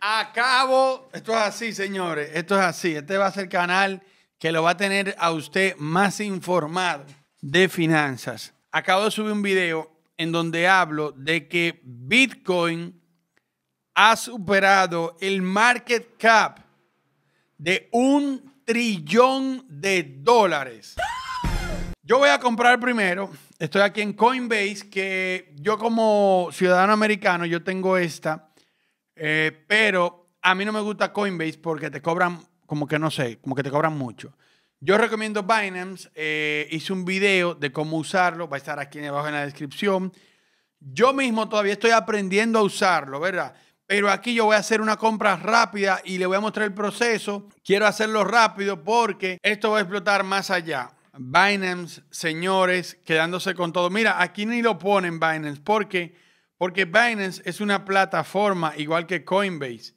Acabo. Esto es así, señores. Esto es así. Este va a ser el canal que lo va a tener a usted más informado de finanzas. Acabo de subir un video en donde hablo de que Bitcoin ha superado el market cap de un trillón de dólares. Yo voy a comprar primero. Estoy aquí en Coinbase, que yo como ciudadano americano, yo tengo esta eh, pero a mí no me gusta Coinbase porque te cobran, como que no sé, como que te cobran mucho. Yo recomiendo Binance. Eh, hice un video de cómo usarlo. Va a estar aquí abajo en la descripción. Yo mismo todavía estoy aprendiendo a usarlo, ¿verdad? Pero aquí yo voy a hacer una compra rápida y le voy a mostrar el proceso. Quiero hacerlo rápido porque esto va a explotar más allá. Binance, señores, quedándose con todo. Mira, aquí ni lo ponen Binance porque porque Binance es una plataforma igual que Coinbase.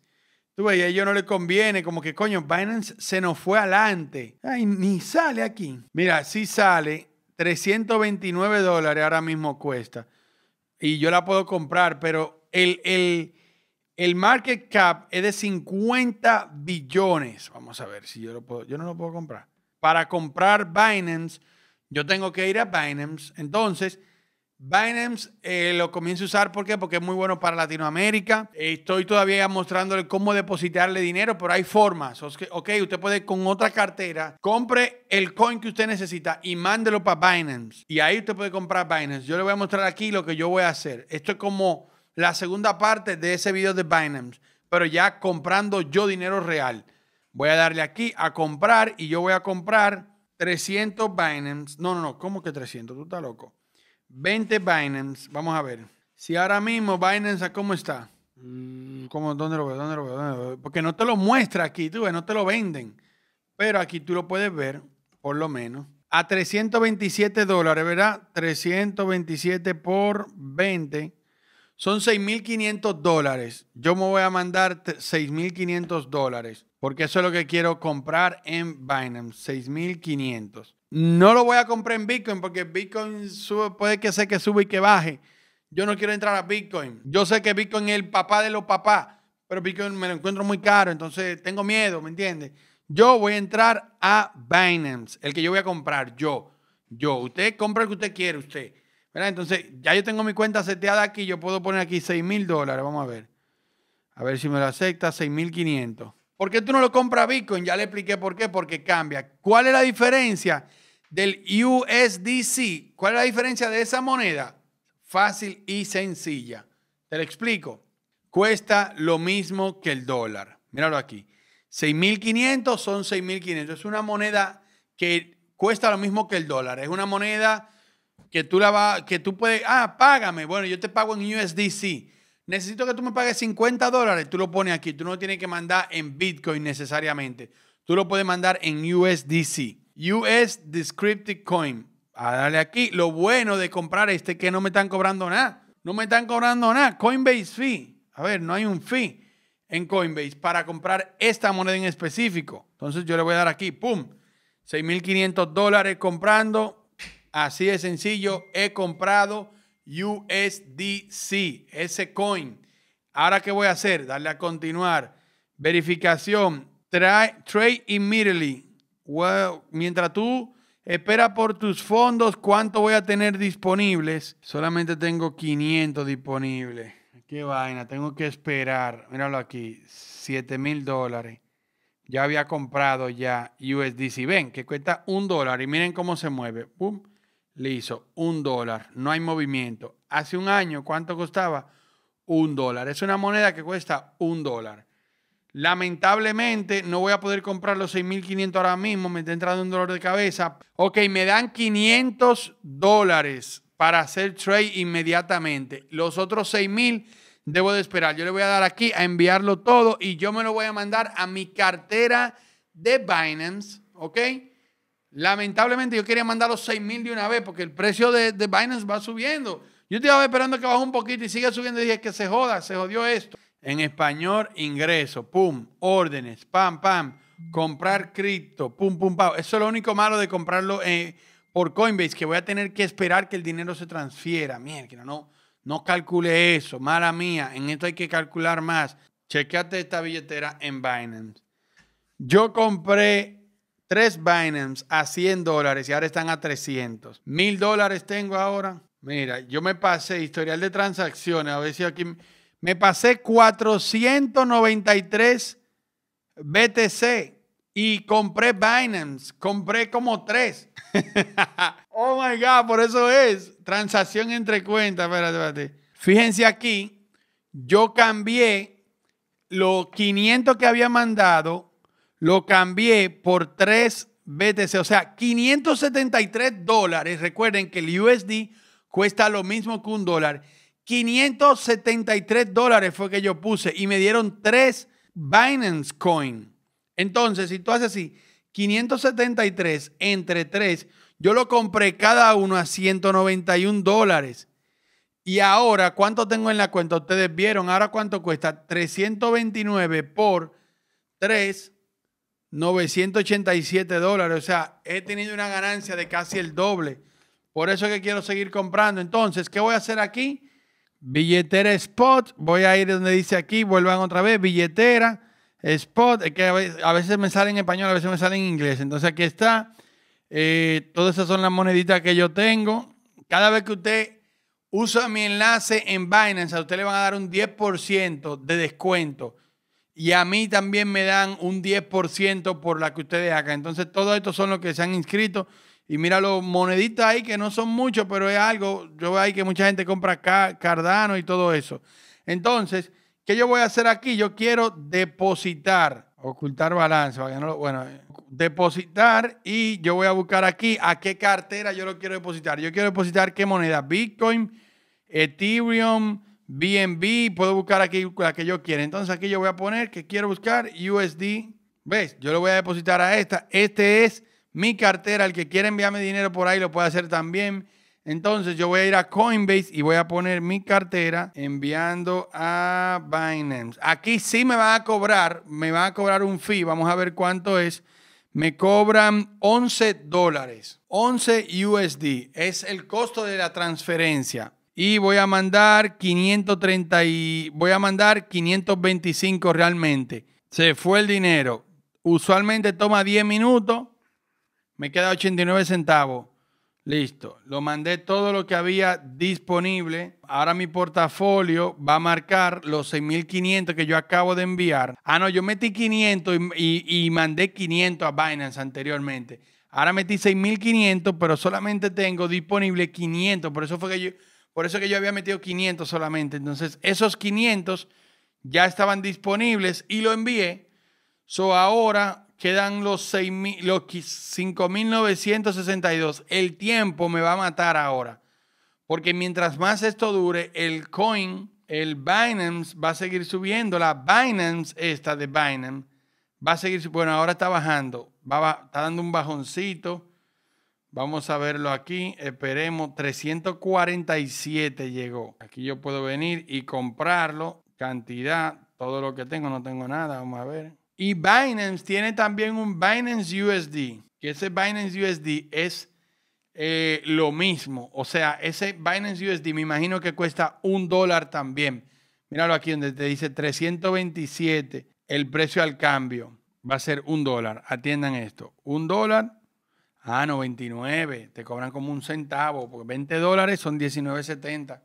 Tú ves, a ellos no les conviene, como que coño, Binance se nos fue adelante. Ay, ni sale aquí. Mira, sí sale, 329 dólares ahora mismo cuesta. Y yo la puedo comprar, pero el, el, el market cap es de 50 billones. Vamos a ver si yo lo puedo, yo no lo puedo comprar. Para comprar Binance, yo tengo que ir a Binance. Entonces, Binance eh, lo comienzo a usar ¿por porque es muy bueno para Latinoamérica. estoy todavía mostrándole cómo depositarle dinero, pero hay formas. Ok, usted puede con otra cartera, compre el coin que usted necesita y mándelo para Binance. Y ahí usted puede comprar Binance. Yo le voy a mostrar aquí lo que yo voy a hacer. Esto es como la segunda parte de ese video de Binance, pero ya comprando yo dinero real. Voy a darle aquí a comprar y yo voy a comprar 300 Binance. No, no, no, ¿cómo que 300? Tú estás loco. 20 Binance, vamos a ver. Si ahora mismo Binance, ¿cómo está? Mm. ¿Cómo, dónde, lo veo? ¿Dónde lo veo? Porque no te lo muestra aquí, tú no te lo venden. Pero aquí tú lo puedes ver, por lo menos, a 327 dólares, ¿verdad? 327 por 20 son 6.500 dólares. Yo me voy a mandar 6.500 dólares porque eso es lo que quiero comprar en Binance, 6.500. No lo voy a comprar en Bitcoin porque Bitcoin sube, puede que sea que sube y que baje. Yo no quiero entrar a Bitcoin. Yo sé que Bitcoin es el papá de los papás, pero Bitcoin me lo encuentro muy caro, entonces tengo miedo, ¿me entiendes? Yo voy a entrar a Binance, el que yo voy a comprar, yo. Yo, usted compra el que usted quiere, usted. Entonces, ya yo tengo mi cuenta seteada aquí, yo puedo poner aquí 6 mil dólares, vamos a ver. A ver si me lo acepta, mil 6.500. ¿Por qué tú no lo compras Bitcoin? Ya le expliqué por qué, porque cambia. ¿Cuál es la diferencia del USDC? ¿Cuál es la diferencia de esa moneda? Fácil y sencilla. Te lo explico. Cuesta lo mismo que el dólar. Míralo aquí. 6.500 son 6.500. Es una moneda que cuesta lo mismo que el dólar. Es una moneda que tú la que tú puedes, ah, págame. Bueno, yo te pago en USDC necesito que tú me pagues 50 dólares, tú lo pones aquí. Tú no tienes que mandar en Bitcoin necesariamente. Tú lo puedes mandar en USDC, US Descriptive Coin. A darle aquí. Lo bueno de comprar este que no me están cobrando nada. No me están cobrando nada. Coinbase fee. A ver, no hay un fee en Coinbase para comprar esta moneda en específico. Entonces yo le voy a dar aquí, ¡pum! 6.500 dólares comprando. Así de sencillo, he comprado USDC, ese coin. Ahora, ¿qué voy a hacer? Darle a continuar. Verificación. trade immediately. mientras tú esperas por tus fondos, ¿cuánto voy a tener disponibles? Solamente tengo 500 disponibles. Qué vaina, tengo que esperar. Míralo aquí, 7 mil dólares. Ya había comprado ya USDC. Ven, que cuesta un dólar y miren cómo se mueve. Boom le hizo un dólar, no hay movimiento. Hace un año, ¿cuánto costaba? Un dólar. Es una moneda que cuesta un dólar. Lamentablemente no voy a poder comprar los 6.500 ahora mismo, me está entrando un dolor de cabeza. Ok, me dan 500 dólares para hacer trade inmediatamente. Los otros 6.000 debo de esperar. Yo le voy a dar aquí a enviarlo todo y yo me lo voy a mandar a mi cartera de Binance, ¿ok? Lamentablemente yo quería mandar los 6 mil de una vez porque el precio de, Binance va subiendo. Yo estaba esperando que bajó un poquito y siga subiendo y dije que se joda, se jodió esto. En español, ingreso, pum, órdenes, pam, pam, comprar cripto, pum, pum, pam. Eso es lo único malo de comprarlo eh, por Coinbase, que voy a tener que esperar que el dinero se transfiera. Mierda, no, no calcule eso, mala mía. En esto hay que calcular más. Chequeate esta billetera en Binance. Yo compré Tres Binance a 100 dólares y ahora están a 300. Mil dólares tengo ahora. Mira, yo me pasé historial de transacciones. A ver si aquí me pasé 493 BTC y compré Binance. Compré como tres. oh my God, por eso es transacción entre cuentas. Espérate, espérate. Fíjense aquí, yo cambié los 500 que había mandado lo cambié por 3 BTC, o sea, 573 dólares. Recuerden que el USD cuesta lo mismo que un dólar. 573 dólares fue que yo puse y me dieron 3 Binance Coin. Entonces, si tú haces así, 573 entre 3, yo lo compré cada uno a 191 dólares. Y ahora, ¿cuánto tengo en la cuenta? Ustedes vieron, ahora cuánto cuesta 329 por 3 987 dólares. O sea, he tenido una ganancia de casi el doble. Por eso es que quiero seguir comprando. Entonces, ¿qué voy a hacer aquí? Billetera Spot. Voy a ir donde dice aquí. Vuelvan otra vez. Billetera Spot. que a veces me sale en español, a veces me sale en inglés. Entonces, aquí está. Eh, todas esas son las moneditas que yo tengo. Cada vez que usted usa mi enlace en Binance, a usted le van a dar un 10% de descuento y a mí también me dan un 10% por la que ustedes hagan. Entonces, todos estos son los que se han inscrito. Y mira los moneditas ahí, que no son muchos, pero es algo. Yo veo ahí que mucha gente compra Cardano y todo eso. Entonces, ¿qué yo voy a hacer aquí? Yo quiero depositar, ocultar balance. Bueno, depositar y yo voy a buscar aquí a qué cartera yo lo quiero depositar. Yo quiero depositar qué moneda, Bitcoin, Ethereum, BNB, puedo buscar aquí la que yo quiera. Entonces aquí yo voy a poner que quiero buscar USD. ¿Ves? Yo lo voy a depositar a esta. Este es mi cartera. El que quiera enviarme dinero por ahí lo puede hacer también. Entonces yo voy a ir a Coinbase y voy a poner mi cartera enviando a Binance. Aquí sí me va a cobrar, me va a cobrar un fee. Vamos a ver cuánto es. Me cobran 11 dólares. 11 USD. Es el costo de la transferencia y voy a mandar 530 y voy a mandar 525 realmente. Se fue el dinero. Usualmente toma 10 minutos. Me queda 89 centavos. Listo. Lo mandé todo lo que había disponible. Ahora mi portafolio va a marcar los 6.500 que yo acabo de enviar. Ah, no, yo metí 500 y, y mandé 500 a Binance anteriormente. Ahora metí 6.500, pero solamente tengo disponible 500. Por eso fue que yo, por eso que yo había metido 500 solamente. Entonces, esos 500 ya estaban disponibles y lo envié. So, ahora quedan los, 6, los 5.962. El tiempo me va a matar ahora. Porque mientras más esto dure, el coin, el Binance va a seguir subiendo. La Binance, esta de Binance, va a seguir Bueno, ahora está bajando. Va, está dando un bajoncito. Vamos a verlo aquí. Esperemos. 347 llegó. Aquí yo puedo venir y comprarlo. Cantidad. Todo lo que tengo. No tengo nada. Vamos a ver. Y Binance tiene también un Binance USD. Que ese Binance USD es eh, lo mismo. O sea, ese Binance USD me imagino que cuesta un dólar también. Míralo aquí donde te dice 327. El precio al cambio va a ser un dólar. Atiendan esto. Un dólar Ah, 99, te cobran como un centavo, porque 20 dólares son 19.70.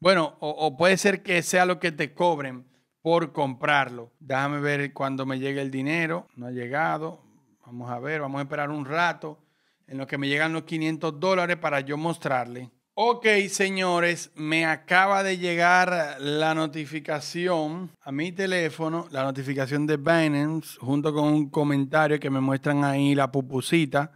Bueno, o, puede ser que sea lo que te cobren por comprarlo. Déjame ver cuando me llegue el dinero, no ha llegado. Vamos a ver, vamos a esperar un rato en lo que me llegan los 500 dólares para yo mostrarle. Ok, señores, me acaba de llegar la notificación a mi teléfono, la notificación de Binance, junto con un comentario que me muestran ahí la pupusita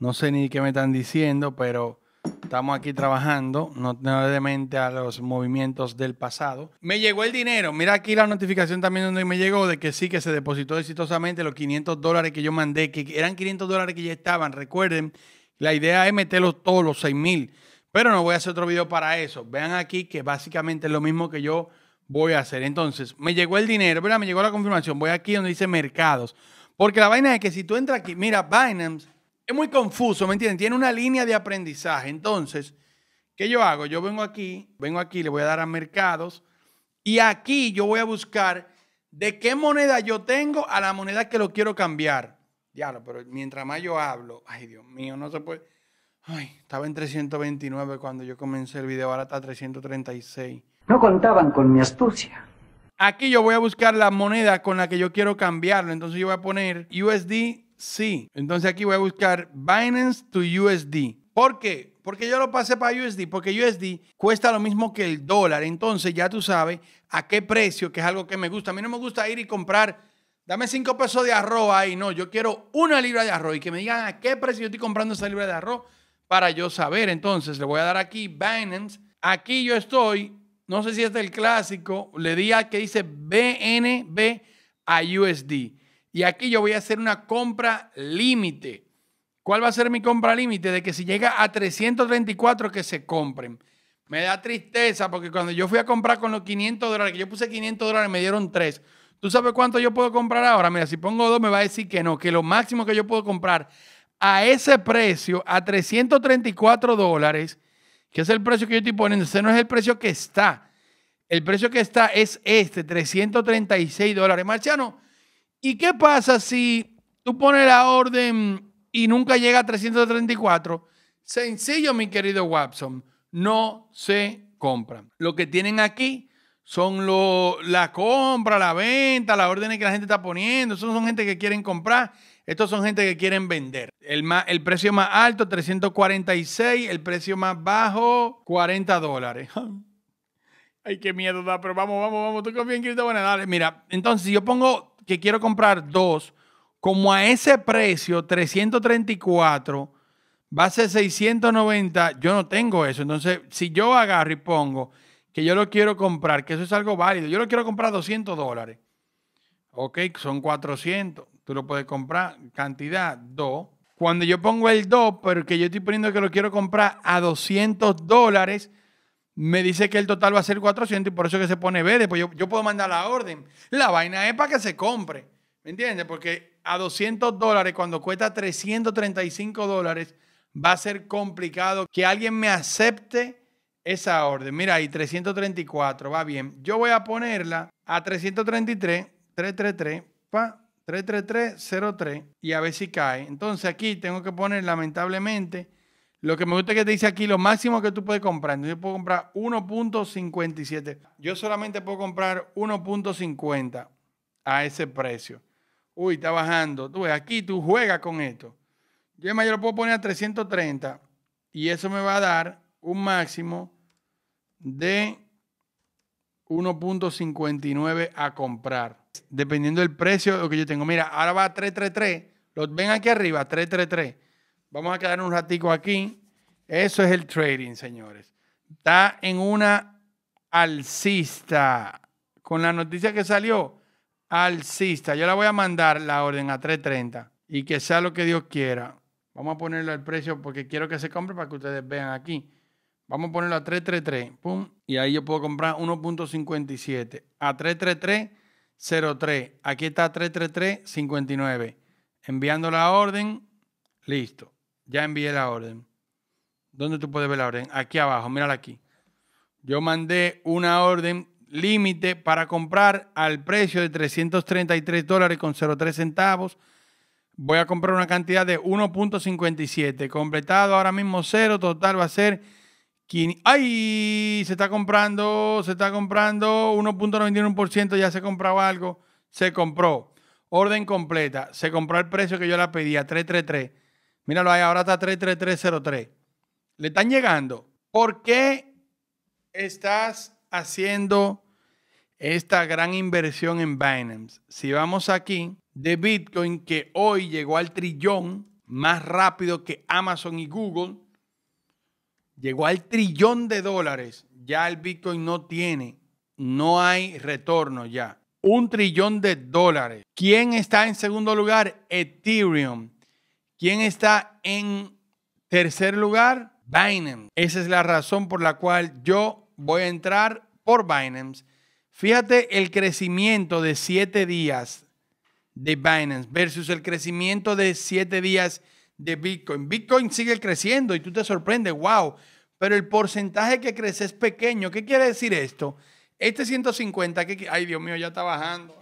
no sé ni qué me están diciendo, pero estamos aquí trabajando, no mente a los movimientos del pasado. Me llegó el dinero. Mira aquí la notificación también donde me llegó de que sí, que se depositó exitosamente los 500 dólares que yo mandé, que eran 500 dólares que ya estaban. Recuerden, la idea es meterlos todos, los 6 mil. Pero no voy a hacer otro video para eso. Vean aquí que básicamente es lo mismo que yo voy a hacer. Entonces, me llegó el dinero, Mira, Me llegó la confirmación. Voy aquí donde dice mercados. Porque la vaina es que si tú entras aquí, mira, Binance es muy confuso, ¿me entienden? Tiene una línea de aprendizaje. Entonces, ¿qué yo hago? Yo vengo aquí, vengo aquí, le voy a dar a mercados y aquí yo voy a buscar de qué moneda yo tengo a la moneda que lo quiero cambiar. Diablo, pero mientras más yo hablo, ay Dios mío, no se puede. Ay, estaba en 329 cuando yo comencé el video, ahora está 336. No contaban con mi astucia. Aquí yo voy a buscar la moneda con la que yo quiero cambiarlo, entonces yo voy a poner USD Sí. Entonces aquí voy a buscar Binance to USD. ¿Por qué? Porque yo lo pasé para USD, porque USD cuesta lo mismo que el dólar. Entonces ya tú sabes a qué precio, que es algo que me gusta. A mí no me gusta ir y comprar, dame 5 pesos de arroz ahí. No, yo quiero una libra de arroz y que me digan a qué precio yo estoy comprando esa libra de arroz para yo saber. Entonces le voy a dar aquí Binance. Aquí yo estoy, no sé si es del clásico, le di a que dice BNB a USD. Y aquí yo voy a hacer una compra límite. ¿Cuál va a ser mi compra límite? De que si llega a 334 que se compren. Me da tristeza porque cuando yo fui a comprar con los 500 dólares, que yo puse 500 dólares, me dieron 3. ¿Tú sabes cuánto yo puedo comprar ahora? Mira, si pongo 2 me va a decir que no, que lo máximo que yo puedo comprar a ese precio, a 334 dólares, que es el precio que yo estoy poniendo, ese no es el precio que está. El precio que está es este, 336 dólares. Marciano, ¿Y qué pasa si tú pones la orden y nunca llega a 334? Sencillo, mi querido Watson, no se compran. Lo que tienen aquí son la compra, la venta, las órdenes que la gente está poniendo. Estos son gente que quieren comprar, estos son gente que quieren vender. El, el precio más alto, 346, el precio más bajo, 40 dólares. Ay, qué miedo da, pero vamos, vamos, vamos, tú bien en Bueno, Dale, mira, entonces yo pongo que quiero comprar dos, como a ese precio, 334, va a ser 690, yo no tengo eso. Entonces, si yo agarro y pongo que yo lo quiero comprar, que eso es algo válido, yo lo quiero comprar a 200 dólares. Ok, son 400, tú lo puedes comprar, cantidad 2. Cuando yo pongo el 2, pero que yo estoy poniendo que lo quiero comprar a 200 dólares, me dice que el total va a ser 400 y por eso que se pone verde. Pues yo, yo puedo mandar la orden. La vaina es para que se compre. ¿Me entiendes? Porque a 200 dólares, cuando cuesta 335 dólares, va a ser complicado que alguien me acepte esa orden. Mira ahí, 334, va bien. Yo voy a ponerla a 333, 333, pa, 333, 03 y a ver si cae. Entonces aquí tengo que poner lamentablemente lo que me gusta es que te dice aquí lo máximo que tú puedes comprar. Yo puedo comprar 1.57. Yo solamente puedo comprar 1.50 a ese precio. Uy, está bajando. Tú ves, aquí tú juegas con esto. Yo, mayor lo puedo poner a 330 y eso me va a dar un máximo de 1.59 a comprar. Dependiendo del precio lo que yo tengo. Mira, ahora va a 333. Los ven aquí arriba, 333 Vamos a quedar un ratico aquí. Eso es el trading, señores. Está en una alcista. Con la noticia que salió, alcista. Yo la voy a mandar la orden a 3.30 y que sea lo que Dios quiera. Vamos a ponerle al precio porque quiero que se compre para que ustedes vean aquí. Vamos a ponerlo a 333, pum, y ahí yo puedo comprar 1.57 a 33303. Aquí está 33359. Enviando la orden, listo. Ya envié la orden. ¿Dónde tú puedes ver la orden? Aquí abajo, mírala aquí. Yo mandé una orden límite para comprar al precio de 333 dólares con 03 centavos. Voy a comprar una cantidad de 1.57. Completado ahora mismo cero. Total va a ser... ¡Ay! Se está comprando, se está comprando 1.91%. Ya se compraba algo. Se compró. Orden completa. Se compró al precio que yo la pedía, 333. Míralo ahí, ahora está 33303. Le están llegando. ¿Por qué estás haciendo esta gran inversión en Binance? Si vamos aquí, de Bitcoin que hoy llegó al trillón más rápido que Amazon y Google, llegó al trillón de dólares. Ya el Bitcoin no tiene, no hay retorno ya. Un trillón de dólares. ¿Quién está en segundo lugar? Ethereum ¿Quién está en tercer lugar? Binance. Esa es la razón por la cual yo voy a entrar por Binance. Fíjate el crecimiento de 7 días de Binance versus el crecimiento de 7 días de Bitcoin. Bitcoin sigue creciendo y tú te sorprendes, wow, pero el porcentaje que crece es pequeño. ¿Qué quiere decir esto? Este 150, que, ay Dios mío, ya está bajando.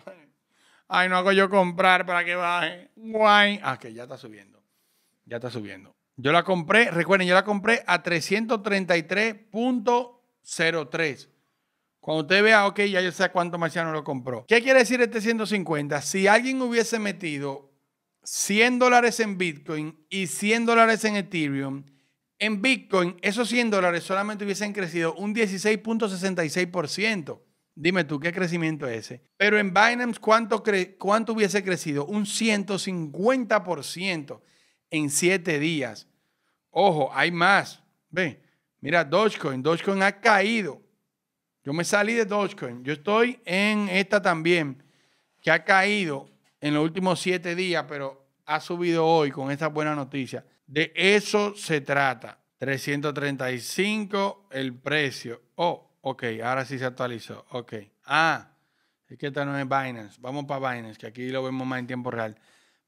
Ay, no hago yo comprar para que baje. Guay. Ah, que ya está subiendo. Ya está subiendo. Yo la compré, recuerden, yo la compré a 333.03. Cuando usted vea, ok, ya yo sé cuánto Marciano lo compró. ¿Qué quiere decir este 150? Si alguien hubiese metido 100 dólares en Bitcoin y 100 dólares en Ethereum, en Bitcoin esos 100 dólares solamente hubiesen crecido un 16.66%. Dime tú, ¿qué crecimiento es ese? Pero en Binance, ¿cuánto, cuánto hubiese crecido? Un 150% en siete días. Ojo, hay más. Ve, mira Dogecoin. Dogecoin ha caído. Yo me salí de Dogecoin. Yo estoy en esta también, que ha caído en los últimos siete días, pero ha subido hoy con esta buena noticia. De eso se trata. 335 el precio. Oh, ok, ahora sí se actualizó. Ok. Ah, es que esta no es Binance. Vamos para Binance, que aquí lo vemos más en tiempo real.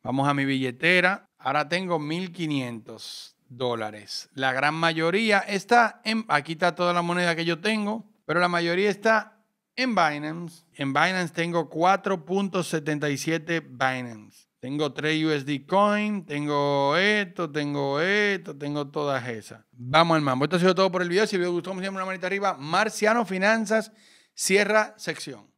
Vamos a mi billetera. Ahora tengo 1500 dólares. La gran mayoría está en. Aquí está toda la moneda que yo tengo, pero la mayoría está en Binance. En Binance tengo 4.77 Binance. Tengo 3 USD Coin, tengo esto, tengo esto, tengo todas esas. Vamos al mambo. Esto ha sido todo por el video. Si les gustó, me una manita arriba. Marciano Finanzas, cierra sección.